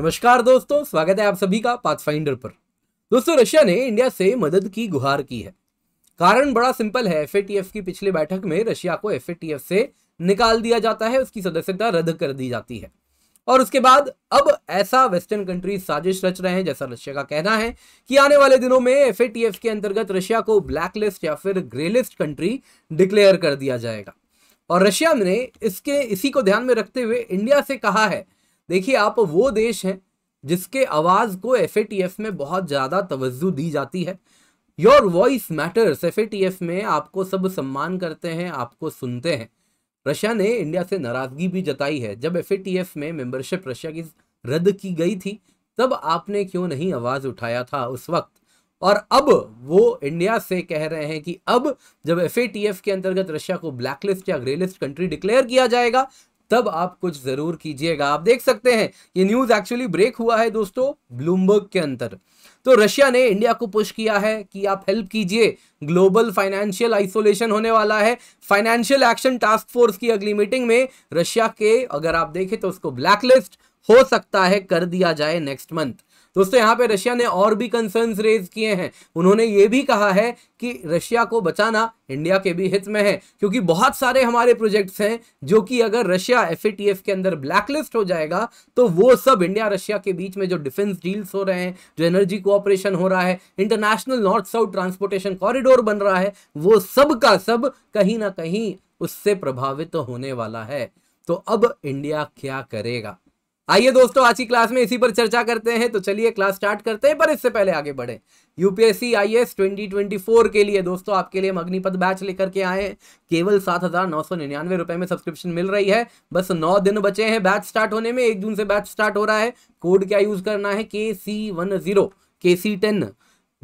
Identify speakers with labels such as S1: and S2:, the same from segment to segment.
S1: नमस्कार दोस्तों स्वागत है आप सभी का पाथफाइंडर पर दोस्तों रशिया ने इंडिया से मदद की गुहार की है कारण बड़ा सिंपल है एफएटीएफ की पिछले बैठक में रशिया को एफएटीएफ से निकाल दिया जाता है उसकी सदस्यता रद्द कर दी जाती है और उसके बाद अब ऐसा वेस्टर्न कंट्रीज साजिश रच रहे हैं जैसा रशिया का कहना है कि आने वाले दिनों में एफ के अंतर्गत रशिया को ब्लैक लिस्ट या फिर ग्रे लिस्ट कंट्री डिक्लेयर कर दिया जाएगा और रशिया ने इसके इसी को ध्यान में रखते हुए इंडिया से कहा है देखिए आप वो देश हैं जिसके आवाज़ को एफ में बहुत ज़्यादा तवज्जो दी जाती है योर वॉइस मैटर्स एफ में आपको सब सम्मान करते हैं आपको सुनते हैं रशिया ने इंडिया से नाराज़गी भी जताई है जब एफ में मेंबरशिप रशिया की रद्द की गई थी तब आपने क्यों नहीं आवाज़ उठाया था उस वक्त और अब वो इंडिया से कह रहे हैं कि अब जब एफ के अंतर्गत रशिया को ब्लैकलिस्ट या ग्रेलिस्ट कंट्री डिक्लेयर किया जाएगा तब आप कुछ जरूर कीजिएगा आप देख सकते हैं ये न्यूज एक्चुअली ब्रेक हुआ है दोस्तों ब्लूमबर्ग के अंतर तो रशिया ने इंडिया को पुश किया है कि आप हेल्प कीजिए ग्लोबल फाइनेंशियल आइसोलेशन होने वाला है फाइनेंशियल एक्शन टास्क फोर्स की अगली मीटिंग में रशिया के अगर आप देखें तो उसको ब्लैकलिस्ट हो सकता है कर दिया जाए नेक्स्ट मंथ दोस्तों यहाँ पे रशिया ने और भी कंसर्न्स रेज किए हैं उन्होंने ये भी कहा है कि रशिया को बचाना इंडिया के भी हित में है क्योंकि बहुत सारे हमारे प्रोजेक्ट्स हैं जो कि अगर रशिया एफ के अंदर ब्लैकलिस्ट हो जाएगा तो वो सब इंडिया रशिया के बीच में जो डिफेंस डील्स हो रहे हैं जो एनर्जी कोऑपरेशन हो रहा है international north south transportation corridor बन रहा है वो सब का सब कहीं ना कहीं उससे प्रभावित होने वाला है तो अब इंडिया क्या करेगा आइए दोस्तों आज की क्लास में इसी पर चर्चा करते हैं तो चलिए क्लास स्टार्ट करते हैं पर इससे पहले आगे बढ़े यूपीएससी आई 2024 के लिए दोस्तों आपके लिए हम बैच लेकर के आए हैं केवल सात हज़ार नौ सौ निन्यानवे रुपए में सब्सक्रिप्शन मिल रही है बस नौ दिन बचे हैं बैच स्टार्ट होने में एक जून से बैच स्टार्ट हो रहा है कोड क्या यूज़ करना है के सी वन जीरो के सी टेन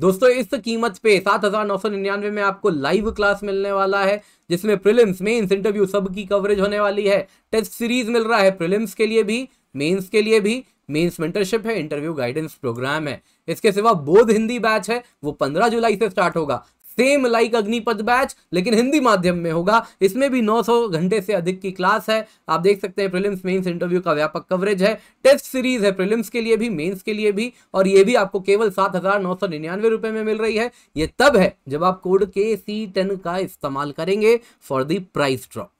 S1: दोस्तों इस कीमत पे सात हज़ार नौ सौ निन्यानवे में आपको लाइव क्लास मिलने वाला है जिसमें प्रिलिम्स मेंस इंटरव्यू सब की कवरेज होने वाली है टेस्ट सीरीज मिल रहा है प्रिलिम्स के लिए भी मेंस के लिए भी मेंस मेंटरशिप है इंटरव्यू गाइडेंस प्रोग्राम है इसके सिवा बोध हिंदी बैच है वो पंद्रह जुलाई से स्टार्ट होगा सेम लाइक अग्निपद बैच लेकिन हिंदी माध्यम में होगा इसमें भी 900 घंटे से अधिक की क्लास है आप देख सकते हैं प्रीलिम्स मेंस इंटरव्यू का व्यापक कवरेज है टेस्ट सीरीज है प्रीलिम्स के लिए भी मेंस के लिए भी और ये भी आपको केवल सात हजार नौ सौ निन्यानवे रुपए में मिल रही है ये तब है जब आप कोड के सी टेन का इस्तेमाल करेंगे फॉर दी प्राइस ड्रॉप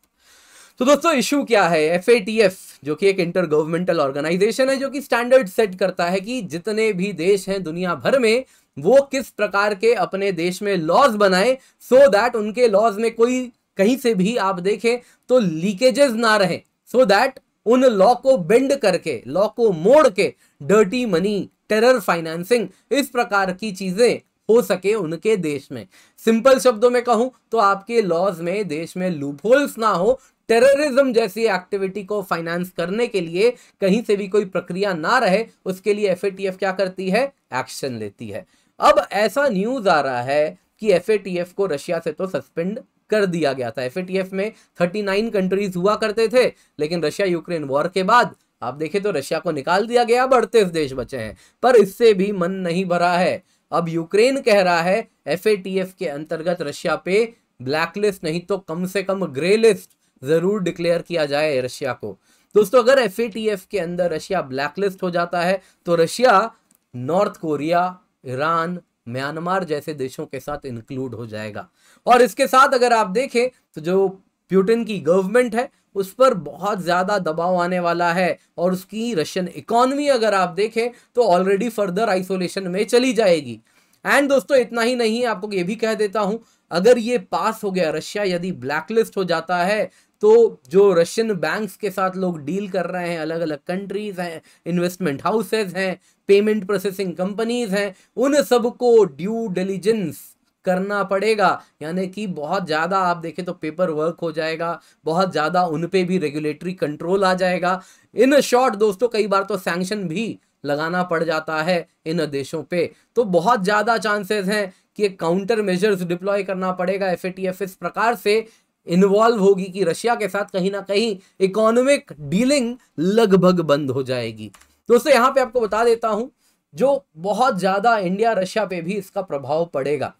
S1: तो दोस्तों इशू क्या है एफ जो कि एक इंटर गवर्नमेंटल ऑर्गेनाइजेशन है जो कि स्टैंडर्ड सेट करता है कि जितने भी देश हैं दुनिया भर में वो किस प्रकार के अपने देश में लॉज बनाए सो so दैट उनके लॉज में कोई कहीं से भी आप देखें तो लीकेजेस ना रहे सो so दैट उन लॉ को बेंड करके लॉ को मोड़ के डर्टी मनी टेरर फाइनेंसिंग इस प्रकार की चीजें हो सके उनके देश में सिंपल शब्दों में कहूं तो आपके लॉज में देश में लूपहोल्स ना हो टेररिज्म जैसी एक्टिविटी को फाइनेंस करने के लिए कहीं से भी कोई प्रक्रिया ना रहे उसके लिए एफ क्या करती है एक्शन लेती है अब ऐसा न्यूज आ रहा है कि एफ को रशिया से तो सस्पेंड कर दिया गया था एफ में 39 कंट्रीज हुआ करते थे लेकिन रशिया यूक्रेन वॉर के बाद आप देखें तो रशिया को निकाल दिया गया अब अड़तीस देश बचे हैं पर इससे भी मन नहीं भरा है अब यूक्रेन कह रहा है एफ के अंतर्गत रशिया पे ब्लैकलिस्ट नहीं तो कम से कम ग्रे लिस्ट ज़रूर डिक्लेयर किया जाए रशिया को दोस्तों अगर एफ के अंदर रशिया ब्लैकलिस्ट हो जाता है तो Russia North Korea Iran Myanmar जैसे देशों के साथ इंक्लूड हो जाएगा और इसके साथ अगर आप देखें तो जो प्यूटिन की गवर्नमेंट है उस पर बहुत ज़्यादा दबाव आने वाला है और उसकी रशियन इकोनमी अगर आप देखें तो ऑलरेडी फर्दर आइसोलेशन में चली जाएगी एंड दोस्तों इतना ही नहीं आपको ये भी कह देता हूं अगर ये पास हो गया रशिया यदि ब्लैकलिस्ट हो जाता है तो जो रशियन बैंक्स के साथ लोग डील कर रहे हैं अलग अलग कंट्रीज हैं इन्वेस्टमेंट हाउसेज हैं पेमेंट प्रोसेसिंग कंपनीज हैं उन सबको ड्यू डिलीजेंस करना पड़ेगा यानी कि बहुत ज़्यादा आप देखें तो पेपर वर्क हो जाएगा बहुत ज़्यादा उन भी रेगुलेटरी कंट्रोल आ जाएगा इन शॉर्ट दोस्तों कई बार तो सैंक्शन भी लगाना पड़ जाता है इन देशों पे तो बहुत ज़्यादा चांसेस हैं कि काउंटर मेजर्स डिप्लॉय करना पड़ेगा एफ इस प्रकार से इन्वॉल्व होगी कि रशिया के साथ कहीं ना कहीं इकोनॉमिक डीलिंग लगभग बंद हो जाएगी दोस्तों यहाँ पे आपको बता देता हूं जो बहुत ज़्यादा इंडिया रशिया पे भी इसका प्रभाव पड़ेगा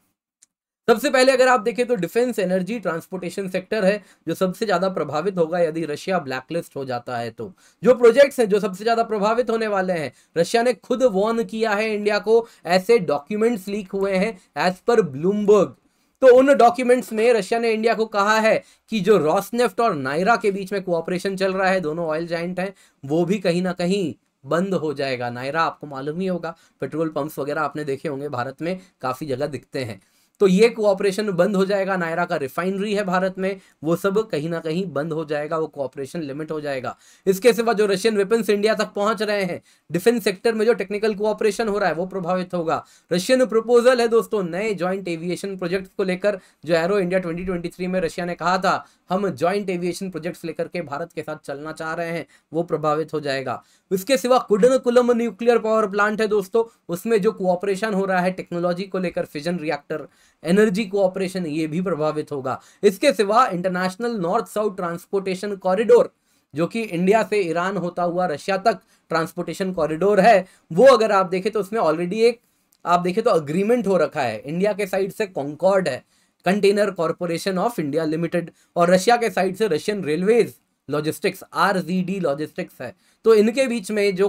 S1: सबसे पहले अगर आप देखें तो डिफेंस एनर्जी ट्रांसपोर्टेशन सेक्टर है जो सबसे ज़्यादा प्रभावित होगा यदि रशिया ब्लैकलिस्ट हो जाता है तो जो प्रोजेक्ट्स हैं जो सबसे ज़्यादा प्रभावित होने वाले हैं रशिया ने खुद वॉर्न किया है इंडिया को ऐसे डॉक्यूमेंट्स लीक हुए हैं एज पर ब्लूमबर्ग तो उन डॉक्यूमेंट्स में रशिया ने इंडिया को कहा है कि जो रॉसनेफ्ट और नायरा के बीच में कोऑपरेशन चल रहा है दोनों ऑयल जाइंट हैं वो भी कहीं ना कहीं बंद हो जाएगा नायरा आपको मालूम ही होगा पेट्रोल पंप्स वगैरह आपने देखे होंगे भारत में काफ़ी जगह दिखते हैं तो ये कोऑपरेशन बंद हो जाएगा नायरा का रिफाइनरी है भारत में वो सब कहीं ना कहीं बंद हो जाएगा वो कोऑपरेशन लिमिट हो जाएगा इसके सिवा जो रशियन वेपन्स इंडिया तक पहुंच रहे हैं डिफेंस सेक्टर में जो टेक्निकल कोऑपरेशन हो रहा है वो प्रभावित होगा रशियन प्रपोजल है दोस्तों नए ज्वाइंट एविएशन प्रोजेक्ट को लेकर जो एरो इंडिया ट्वेंटी में रशिया ने कहा था हम ज्वाइंट एविएशन प्रोजेक्ट लेकर के भारत के साथ चलना चाह रहे हैं वो प्रभावित हो जाएगा इसके सिवा कुडनकुलम न्यूक्लियर पावर प्लांट है दोस्तों उसमें जो कोऑपरेशन हो रहा है टेक्नोलॉजी को लेकर फिजन रिएक्टर एनर्जी कोऑपरेशन ये भी प्रभावित होगा इसके सिवा international north south transportation corridor जो कि इंडिया से ईरान होता हुआ रशिया तक ट्रांसपोर्टेशन कॉरिडोर है वो अगर आप देखें तो उसमें ऑलरेडी एक आप देखें तो अग्रीमेंट हो रखा है इंडिया के साइड से कॉन्कॉर्ड है Container Corporation of India Limited और रशिया के साइड से Russian Railways Logistics R Logistics है तो इनके बीच में जो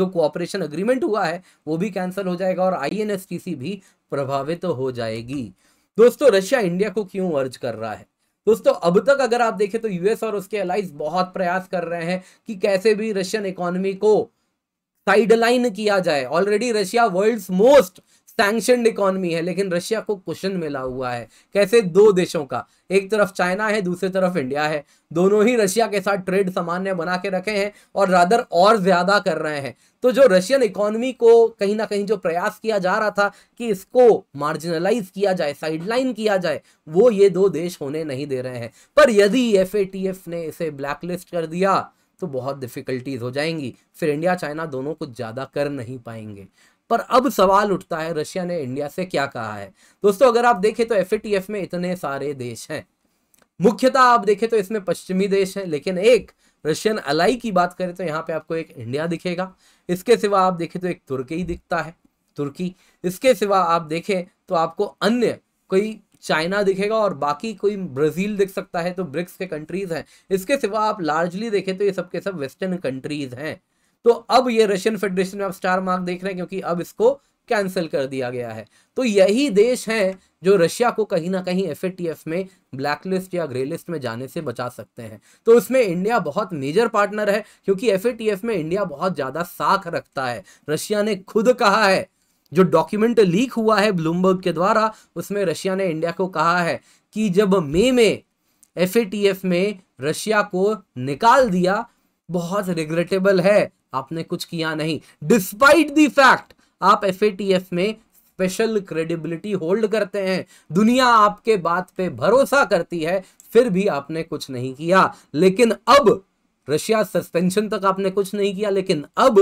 S1: जो कोऑपरेशन अग्रीमेंट हुआ है वो भी कैंसिल हो जाएगा और आई भी प्रभावित तो हो जाएगी दोस्तों रशिया इंडिया को क्यों अर्ज कर रहा है दोस्तों अब तक अगर आप देखें तो यूएस और उसके अलाइज बहुत प्रयास कर रहे हैं कि कैसे भी रशियन इकोनॉमी को साइडलाइन किया जाए already Russia world's most sanction economy है लेकिन रशिया को क्वेश्चन मिला हुआ है कैसे दो देशों का एक तरफ चाइना है दूसरी तरफ इंडिया है दोनों ही रशिया के साथ ट्रेड सामान्य बना के रखे हैं और रादर और ज़्यादा कर रहे हैं तो जो रशियन इकोनॉमी को कहीं ना कहीं जो प्रयास किया जा रहा था कि इसको मार्जिनलाइज किया जाए साइडलाइन किया जाए वो ये दो देश होने नहीं दे रहे हैं पर यदि एफ ने इसे ब्लैकलिस्ट कर दिया तो बहुत डिफ़िकल्टीज हो जाएंगी फिर इंडिया चाइना दोनों कुछ ज़्यादा कर नहीं पाएंगे पर अब सवाल उठता है रशिया ने इंडिया से क्या कहा है दोस्तों अगर आप देखें तो एफ में इतने सारे देश हैं मुख्यतः आप देखें तो इसमें पश्चिमी देश हैं लेकिन एक रशियन अलाई की बात करें तो यहाँ पे आपको एक इंडिया दिखेगा इसके सिवा आप देखें तो एक तुर्की दिखता है तुर्की इसके सिवा आप देखें तो आपको अन्य कोई चाइना दिखेगा और बाकी कोई ब्राज़ील दिख सकता है तो ब्रिक्स के कंट्रीज़ हैं इसके सिवा आप लार्जली देखें तो ये सब के सब वेस्टर्न कंट्रीज़ हैं तो अब ये रशियन फेडरेशन में आप स्टार मार्क देख रहे हैं क्योंकि अब इसको कैंसिल कर दिया गया है तो यही देश हैं जो रशिया को कहीं ना कहीं एफ में ब्लैकलिस्ट या ग्रे लिस्ट में जाने से बचा सकते हैं तो उसमें इंडिया बहुत मेजर पार्टनर है क्योंकि एफ में इंडिया बहुत ज़्यादा साख रखता है रशिया ने खुद कहा है जो डॉक्यूमेंट लीक हुआ है ब्लूमबर्ग के द्वारा उसमें रशिया ने इंडिया को कहा है कि जब मे में एफ में रशिया को निकाल दिया बहुत रिग्रेटेबल है आपने कुछ किया नहीं डिस्पाइट दी फैक्ट आप एफ में स्पेशल क्रेडिबिलिटी होल्ड करते हैं दुनिया आपके बात पे भरोसा करती है फिर भी आपने कुछ नहीं किया लेकिन अब रशिया सस्पेंशन तक आपने कुछ नहीं किया लेकिन अब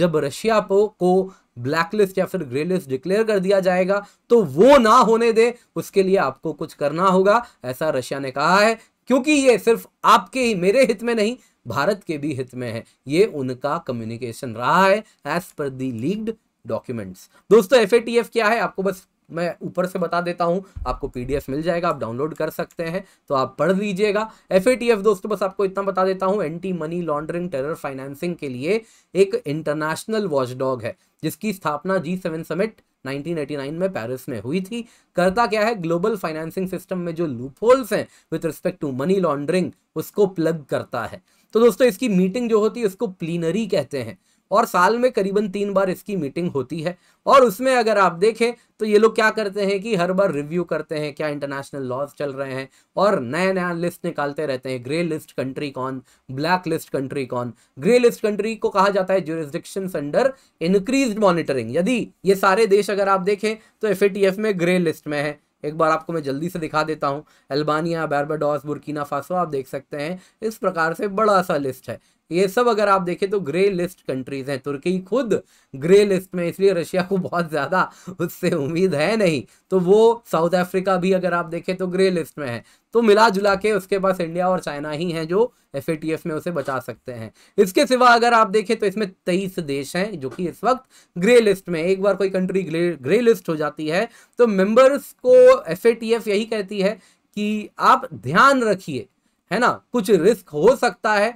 S1: जब रशिया को, को ब्लैकलिस्ट या फिर ग्रे लिस्ट डिक्लेयर कर दिया जाएगा तो वो ना होने दे उसके लिए आपको कुछ करना होगा ऐसा रशिया ने कहा है क्योंकि ये सिर्फ आपके ही मेरे हित में नहीं भारत के भी हित में है ये उनका कम्युनिकेशन रहा है एज पर दी लीग्ड डॉक्यूमेंट्स दोस्तों एफ क्या है आपको बस मैं ऊपर से बता देता हूं आपको पीडीएफ मिल जाएगा आप डाउनलोड कर सकते हैं तो आप पढ़ लीजिएगा एफ दोस्तों बस आपको इतना बता देता हूं anti money laundering terror financing के लिए एक इंटरनेशनल वॉचडॉग है जिसकी स्थापना जी सेवन समिट 1989 में पेरिस में हुई थी करता क्या है ग्लोबल फाइनेंसिंग सिस्टम में जो लूपहोल्स हैं with respect to money laundering उसको प्लग करता है तो दोस्तों इसकी मीटिंग जो होती है उसको प्लीनरी कहते हैं और साल में करीबन तीन बार इसकी मीटिंग होती है और उसमें अगर आप देखें तो ये लोग क्या करते हैं कि हर बार रिव्यू करते हैं क्या इंटरनेशनल लॉज चल रहे हैं और नया नया लिस्ट निकालते रहते हैं ग्रे लिस्ट कंट्री कौन ब्लैक लिस्ट कंट्री कौन ग्रे लिस्ट कंट्री को कहा जाता है ज्यूरिस्डिक्शन अंडर इंक्रीज मॉनिटरिंग यदि ये सारे देश अगर आप देखें तो एफ में ग्रे लिस्ट में है एक बार आपको मैं जल्दी से दिखा देता हूँ अल्बानिया बारबाडोस बुर्किना फासो आप देख सकते हैं इस प्रकार से बड़ा सा लिस्ट है ये सब अगर आप देखें तो ग्रे लिस्ट कंट्रीज हैं तुर्की खुद ग्रे लिस्ट में इसलिए रशिया को बहुत ज़्यादा उससे उम्मीद है नहीं तो वो साउथ अफ्रीका भी अगर आप देखें तो ग्रे लिस्ट में है तो मिला जुला के उसके पास इंडिया और चाइना ही हैं जो एफ में उसे बचा सकते हैं इसके सिवा अगर आप देखें तो इसमें तेईस देश हैं जो कि इस वक्त ग्रे लिस्ट में एक बार कोई कंट्री ग्रे, ग्रे लिस्ट हो जाती है तो मेंबर्स को एफ यही कहती है कि आप ध्यान रखिए है ना कुछ रिस्क हो सकता है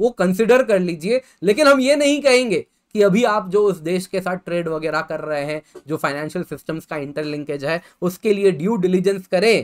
S1: वो कंसिडर कर लीजिए लेकिन हम ये नहीं कहेंगे कि अभी आप जो उस देश के साथ ट्रेड वगैरह कर रहे हैं जो फाइनेंशियल सिस्टम्स का इंटरलिंकेज है उसके लिए ड्यू डिलीजेंस करें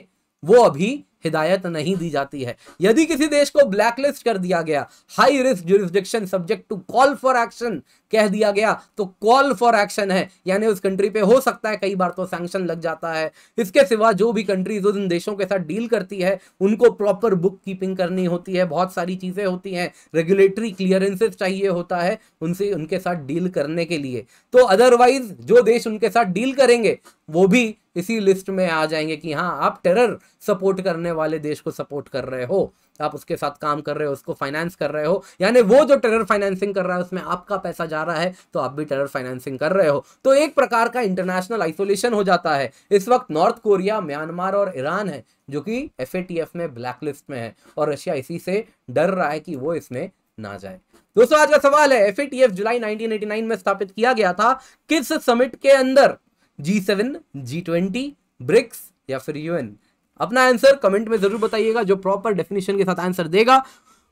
S1: वो अभी हिदायत नहीं दी जाती है यदि किसी देश को ब्लैकलिस्ट कर दिया गया high risk jurisdiction subject to call for action कह दिया गया तो कॉल फॉर एक्शन है यानी उस कंट्री पे हो सकता है कई बार तो सैंक्शन लग जाता है इसके सिवा जो भी कंट्रीज उन देशों के साथ डील करती है उनको प्रॉपर बुक कीपिंग करनी होती है बहुत सारी चीज़ें होती हैं रेगुलेटरी क्लियरेंसेस चाहिए होता है उनसे उनके साथ डील करने के लिए तो अदरवाइज जो देश उनके साथ डील करेंगे वो भी इसी लिस्ट में आ जाएंगे कि हाँ आप टेरर सपोर्ट करने वाले देश को सपोर्ट कर रहे हो आप उसके साथ काम कर रहे हो उसको फाइनेंस कर रहे हो यानी वो जो टेरर फाइनेंसिंग कर रहा है उसमें आपका पैसा जा रहा है तो आप भी टेरर फाइनेंसिंग कर रहे हो तो एक प्रकार का इंटरनेशनल आइसोलेशन हो जाता है इस वक्त नॉर्थ कोरिया म्यांमार और ईरान है जो कि एफ में ब्लैक लिस्ट में है और रशिया इसी से डर रहा है कि वो इसमें ना जाए दोस्तों आज का सवाल है एफ जुलाई 1989 में स्थापित किया गया था किस समिट के अंदर G seven G twenty BRICS या फिर यूएन अपना आंसर कमेंट में जरूर बताइएगा जो प्रॉपर डेफिनेशन के साथ आंसर देगा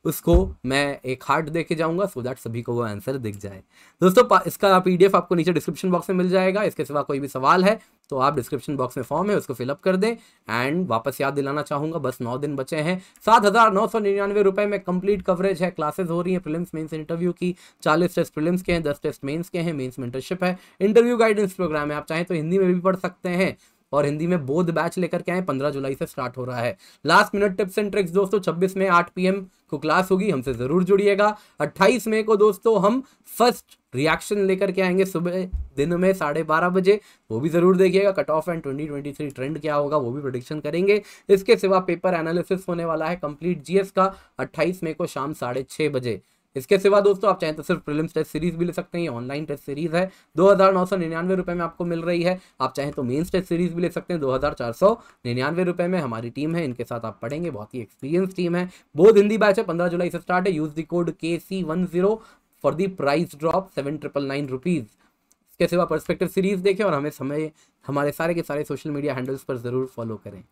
S1: उसको मैं एक हार्ट दे के जाऊँगा सो दैट सभी को वो आंसर दिख जाए दोस्तों इसका पी आपको नीचे डिस्क्रिप्शन बॉक्स में मिल जाएगा इसके सिवा कोई भी सवाल है तो आप डिस्क्रिप्शन बॉक्स में फॉर्म है उसको फिलअप कर दें एंड वापस याद दिलाना चाहूंगा बस नौ दिन बचे हैं सात हज़ार नौ सौ निन्यानवे रुपए में कंप्लीट कवरेज है क्लासेस हो रही है प्रिलिम्स मेंस इंटरव्यू की चालीस टेस्ट प्रिलिम्स के हैं दस टेस्ट मेंस के हैं मेंस मेंटरशिप है इंटरव्यू गाइडेंस प्रोग्राम है आप चाहें तो हिंदी में भी पढ़ सकते हैं और हिंदी में बोध बैच लेकर के आए पंद्रह जुलाई से स्टार्ट हो रहा है last minute tips and tricks दोस्तों छब्बीस में आठ पी को क्लास होगी हमसे ज़रूर जुड़िएगा अट्ठाईस मई को दोस्तों हम फर्स्ट रिएक्शन लेकर के आएंगे सुबह दिन में साढ़े बारह बजे वो भी ज़रूर देखिएगा कट ऑफ एंड 2023 ट्रेंड क्या होगा वो भी प्रोडिक्शन करेंगे इसके सिवा पेपर एनालिसिस होने वाला है कंप्लीट जीएस का 28 मई को शाम साढ़े छः बजे इसके सिवा दोस्तों आप चाहें तो सिर्फ फिल्म टेस्ट सीरीज भी ले सकते हैं ऑनलाइन टेस्ट सीरीज है दो हज़ार नौ सौ निन्यानवे रुपये में आपको मिल रही है आप चाहें तो मेन्स टेस्ट सीरीज भी ले सकते हैं दो हज़ार चार सौ निन्यानवे रुपए में हमारी टीम है इनके साथ आप पढ़ेंगे बहुत ही एक्सपीरियंस टीम है बोध हिंदी बैच है पंद्रह जुलाई से स्टार्ट है use the code K C one zero for the price drop seven triple nine rupees इसके सिवा परस्पेक्टिव सीरीज देखें और हमें समय हमारे सारे के सारे सोशल मीडिया हैंडल्स पर ज़रूर फॉलो करें